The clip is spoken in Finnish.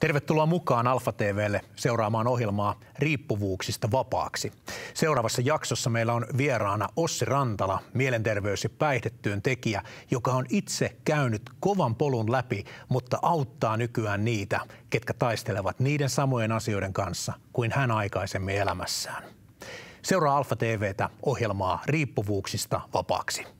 Tervetuloa mukaan Alfa TVlle seuraamaan ohjelmaa Riippuvuuksista vapaaksi. Seuraavassa jaksossa meillä on vieraana Ossi Rantala, mielenterveys- ja päihdetyön tekijä, joka on itse käynyt kovan polun läpi, mutta auttaa nykyään niitä, ketkä taistelevat niiden samojen asioiden kanssa kuin hän aikaisemmin elämässään. Seuraa Alfa TVtä ohjelmaa Riippuvuuksista vapaaksi.